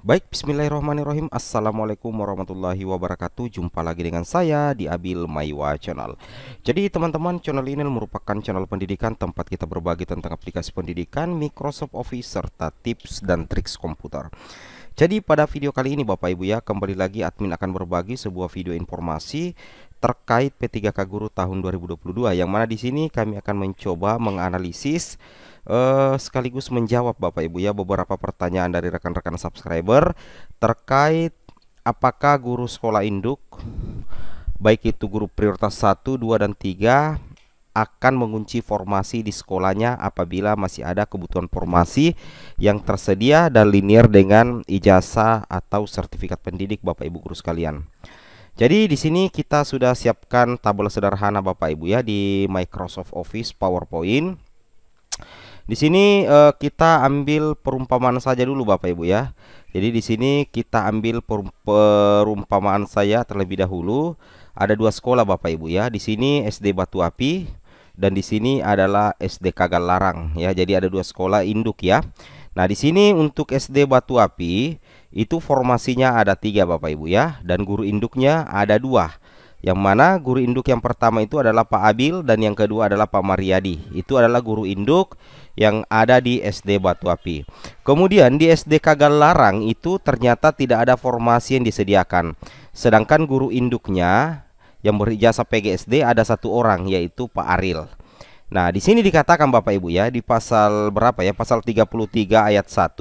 Baik, bismillahirrahmanirrahim. Assalamualaikum warahmatullahi wabarakatuh. Jumpa lagi dengan saya di Abil Maiwa Channel. Jadi, teman-teman, channel ini merupakan channel pendidikan tempat kita berbagi tentang aplikasi pendidikan, Microsoft Office serta tips dan triks komputer. Jadi pada video kali ini Bapak Ibu ya kembali lagi admin akan berbagi sebuah video informasi terkait P3K Guru tahun 2022 yang mana di sini kami akan mencoba menganalisis uh, sekaligus menjawab Bapak Ibu ya beberapa pertanyaan dari rekan-rekan subscriber terkait apakah guru sekolah induk baik itu guru prioritas 1, 2 dan 3 akan mengunci formasi di sekolahnya apabila masih ada kebutuhan formasi yang tersedia dan linier dengan ijazah atau sertifikat pendidik Bapak Ibu guru sekalian. Jadi di sini kita sudah siapkan tabel sederhana Bapak Ibu ya di Microsoft Office PowerPoint. Di sini eh, kita ambil perumpamaan saja dulu Bapak Ibu ya. Jadi di sini kita ambil perumpamaan saya terlebih dahulu. Ada dua sekolah Bapak Ibu ya. Di sini SD Batu Api dan di sini adalah SD Kagal Larang ya. Jadi ada dua sekolah induk ya. Nah, di sini untuk SD Batu Api itu formasinya ada tiga Bapak Ibu ya dan guru induknya ada dua. Yang mana guru induk yang pertama itu adalah Pak Abil dan yang kedua adalah Pak Mariadi. Itu adalah guru induk yang ada di SD Batu Api. Kemudian di SD Kagal Larang itu ternyata tidak ada formasi yang disediakan. Sedangkan guru induknya yang berijasa PGSD ada satu orang yaitu Pak Aril. Nah, di sini dikatakan Bapak Ibu ya, di pasal berapa ya? Pasal 33 ayat 1,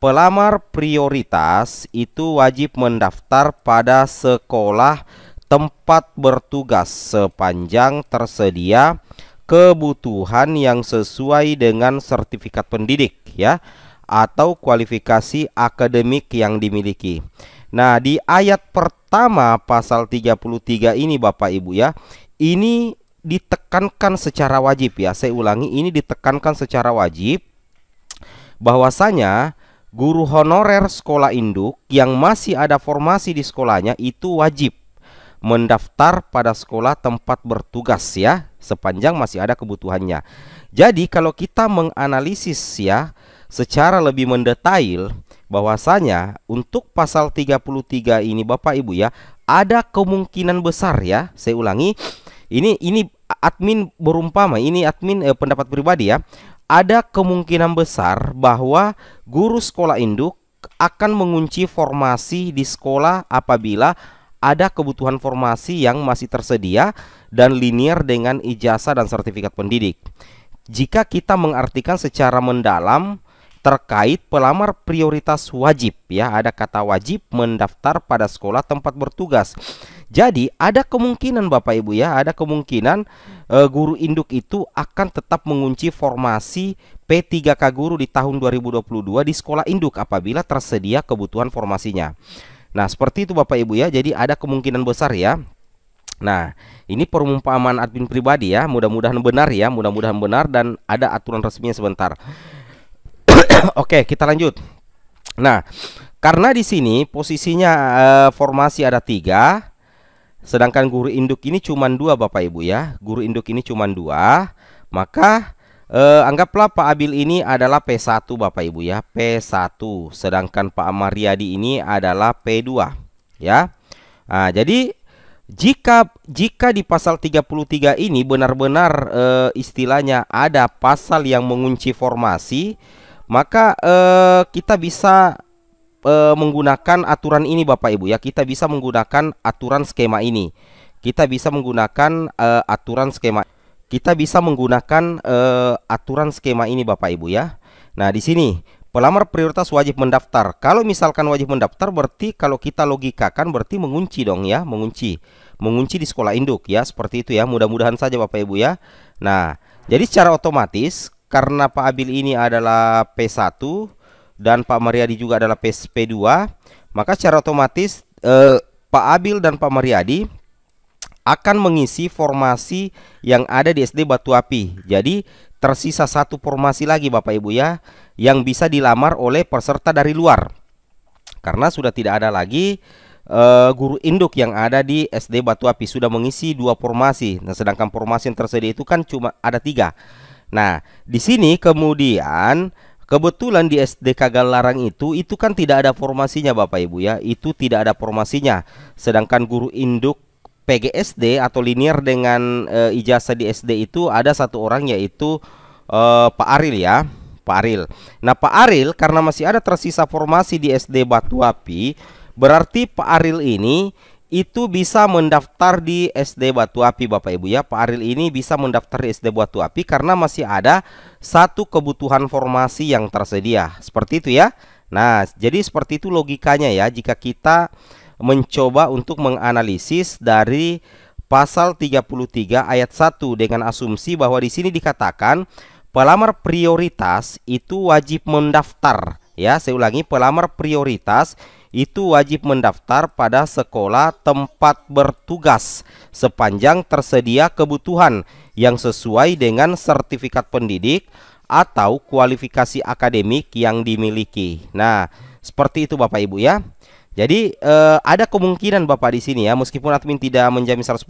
pelamar prioritas itu wajib mendaftar pada sekolah tempat bertugas sepanjang tersedia kebutuhan yang sesuai dengan sertifikat pendidik ya atau kualifikasi akademik yang dimiliki. Nah, di ayat pertama pasal 33 ini Bapak Ibu ya, ini ditekankan secara wajib ya. Saya ulangi ini ditekankan secara wajib bahwasanya guru honorer sekolah induk yang masih ada formasi di sekolahnya itu wajib mendaftar pada sekolah tempat bertugas ya sepanjang masih ada kebutuhannya. Jadi kalau kita menganalisis ya secara lebih mendetail bahwasanya untuk pasal 33 ini Bapak Ibu ya ada kemungkinan besar ya saya ulangi ini ini admin berumpama, ini admin eh, pendapat pribadi ya. Ada kemungkinan besar bahwa guru sekolah induk akan mengunci formasi di sekolah apabila ada kebutuhan formasi yang masih tersedia dan linear dengan ijazah dan sertifikat pendidik. Jika kita mengartikan secara mendalam terkait pelamar prioritas wajib ya, ada kata wajib mendaftar pada sekolah tempat bertugas. Jadi ada kemungkinan Bapak Ibu ya, ada kemungkinan uh, guru induk itu akan tetap mengunci formasi P3K guru di tahun 2022 di sekolah induk apabila tersedia kebutuhan formasinya. Nah, seperti itu Bapak Ibu ya. Jadi ada kemungkinan besar ya Nah, ini perumpamaan admin pribadi ya. Mudah-mudahan benar ya, mudah-mudahan benar dan ada aturan resminya sebentar. Oke, kita lanjut. Nah, karena di sini posisinya eh, formasi ada tiga, Sedangkan guru induk ini cuma dua Bapak Ibu ya. Guru induk ini cuma dua. Maka eh, anggaplah Pak Abil ini adalah P1 Bapak Ibu ya. P1. Sedangkan Pak Mariadi ini adalah P2 ya. Nah, jadi jika jika di pasal 33 ini benar-benar eh, istilahnya ada pasal yang mengunci formasi, maka eh, kita bisa e, menggunakan aturan ini Bapak Ibu ya. Kita bisa menggunakan aturan skema ini. Kita bisa menggunakan e, aturan skema kita bisa menggunakan e, aturan skema ini Bapak Ibu ya. Nah, di sini pelamar prioritas wajib mendaftar. Kalau misalkan wajib mendaftar berarti kalau kita logikakan berarti mengunci dong ya, mengunci. Mengunci di sekolah induk ya, seperti itu ya. Mudah-mudahan saja Bapak Ibu ya. Nah, jadi secara otomatis karena Pak Abil ini adalah P1 dan Pak Mariadi juga adalah PSP 2 maka secara otomatis eh, Pak Abil dan Pak Mariadi akan mengisi formasi yang ada di SD Batu Api. Jadi tersisa satu formasi lagi Bapak Ibu ya yang bisa dilamar oleh peserta dari luar. Karena sudah tidak ada lagi uh, guru induk yang ada di SD Batu Api sudah mengisi dua formasi. Nah, sedangkan formasi yang tersedia itu kan cuma ada tiga. Nah, di sini kemudian Kebetulan di SD Kagal Larang itu itu kan tidak ada formasinya Bapak Ibu ya, itu tidak ada formasinya. Sedangkan guru induk PGSD atau linear dengan e, ijazah di SD itu ada satu orang yaitu e, Pak Aril ya, Pak Aril. Nah, Pak Aril karena masih ada tersisa formasi di SD Batu Api, berarti Pak Aril ini itu bisa mendaftar di SD Batu Api Bapak Ibu ya Pak Aril ini bisa mendaftar di SD Batu Api karena masih ada satu kebutuhan formasi yang tersedia seperti itu ya Nah jadi seperti itu logikanya ya jika kita mencoba untuk menganalisis dari pasal 33 ayat 1 dengan asumsi bahwa di sini dikatakan pelamar prioritas itu wajib mendaftar ya saya ulangi pelamar prioritas itu wajib mendaftar pada sekolah tempat bertugas sepanjang tersedia kebutuhan yang sesuai dengan sertifikat pendidik atau kualifikasi akademik yang dimiliki. Nah, seperti itu Bapak Ibu ya. Jadi eh, ada kemungkinan Bapak di sini ya meskipun admin tidak menjamin 100%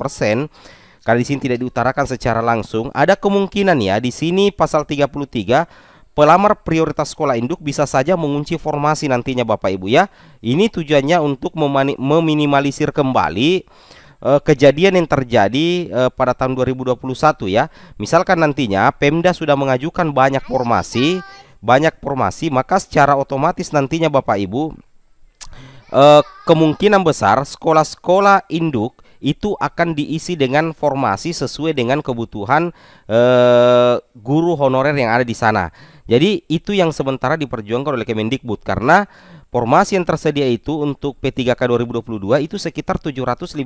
karena di sini tidak diutarakan secara langsung, ada kemungkinan ya di sini pasal 33 pelamar prioritas sekolah induk bisa saja mengunci formasi nantinya Bapak Ibu ya. Ini tujuannya untuk meminimalisir kembali eh, kejadian yang terjadi eh, pada tahun 2021 ya. Misalkan nantinya Pemda sudah mengajukan banyak formasi, banyak formasi, maka secara otomatis nantinya Bapak Ibu eh, kemungkinan besar sekolah-sekolah induk itu akan diisi dengan formasi sesuai dengan kebutuhan guru honorer yang ada di sana. Jadi itu yang sementara diperjuangkan oleh Kemendikbud karena formasi yang tersedia itu untuk P3K 2022 itu sekitar 758.000.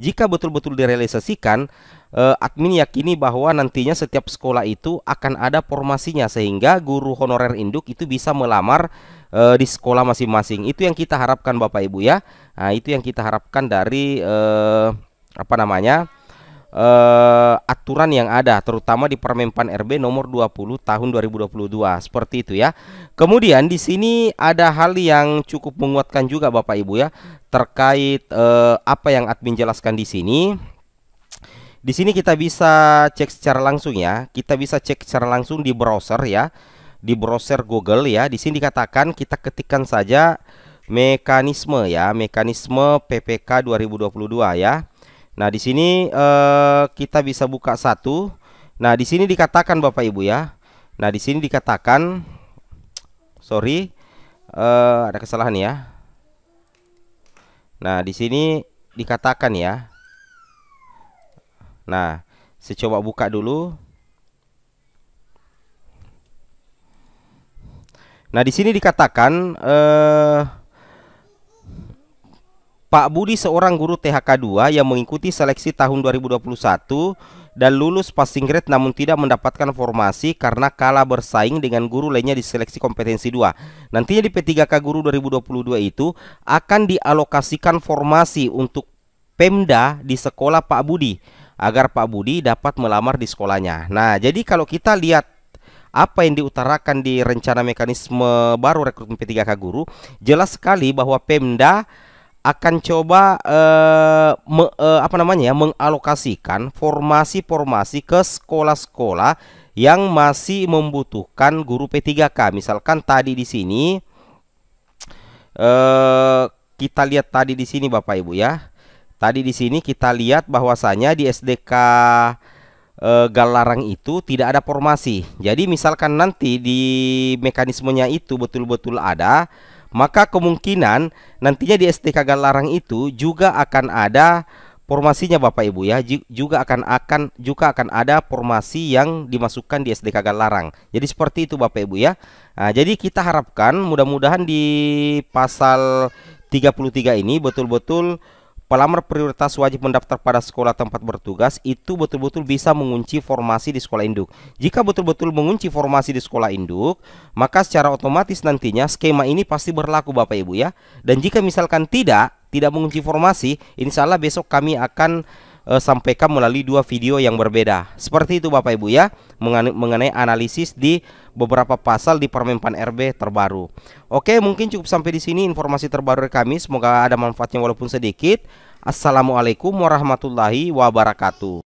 Jika betul-betul direalisasikan, eh, admin yakini bahwa nantinya setiap sekolah itu akan ada formasinya sehingga guru honorer induk itu bisa melamar eh, di sekolah masing-masing. Itu yang kita harapkan Bapak Ibu ya. Nah, itu yang kita harapkan dari eh, apa namanya? uh, aturan yang ada terutama di Permenpan RB nomor 20 tahun 2022 seperti itu ya. Kemudian di sini ada hal yang cukup menguatkan juga Bapak Ibu ya terkait uh, apa yang admin jelaskan di sini. Di sini kita bisa cek secara langsung ya. Kita bisa cek secara langsung di browser ya. Di browser Google ya. Di sini dikatakan kita ketikkan saja mekanisme ya, mekanisme PPK 2022 ya. Nah, di sini eh, kita bisa buka satu. Nah, di sini dikatakan Bapak Ibu ya. Nah, di sini dikatakan sorry eh, ada kesalahan ya. Nah, di sini dikatakan ya. Nah, saya coba buka dulu. Nah, di sini dikatakan eh Pak Budi seorang guru THK 2 yang mengikuti seleksi tahun 2021 dan lulus passing grade namun tidak mendapatkan formasi karena kalah bersaing dengan guru lainnya di seleksi kompetensi 2. Nantinya di P3K Guru 2022 itu akan dialokasikan formasi untuk Pemda di sekolah Pak Budi agar Pak Budi dapat melamar di sekolahnya. Nah, jadi kalau kita lihat apa yang diutarakan di rencana mekanisme baru rekrutmen P3K guru, jelas sekali bahwa Pemda akan coba eh, me, eh, apa namanya ya mengalokasikan formasi-formasi ke sekolah-sekolah yang masih membutuhkan guru P3K. Misalkan tadi di sini eh, kita lihat tadi di sini Bapak Ibu ya. Tadi di sini kita lihat bahwasanya di SDK e, eh, Galarang itu tidak ada formasi. Jadi misalkan nanti di mekanismenya itu betul-betul ada maka kemungkinan nantinya di STK Galarang itu juga akan ada formasinya Bapak Ibu ya juga akan akan juga akan ada formasi yang dimasukkan di SDK Galarang. Jadi seperti itu Bapak Ibu ya. Nah, jadi kita harapkan mudah-mudahan di pasal 33 ini betul-betul pelamar prioritas wajib mendaftar pada sekolah tempat bertugas itu betul-betul bisa mengunci formasi di sekolah induk. Jika betul-betul mengunci formasi di sekolah induk, maka secara otomatis nantinya skema ini pasti berlaku Bapak Ibu ya. Dan jika misalkan tidak, tidak mengunci formasi, insya Allah besok kami akan uh, sampaikan melalui dua video yang berbeda. Seperti itu Bapak Ibu ya, mengenai analisis di beberapa pasal di Permenpan RB terbaru. Oke, mungkin cukup sampai di sini informasi terbaru dari kami. Semoga ada manfaatnya walaupun sedikit. Assalamualaikum warahmatullahi wabarakatuh.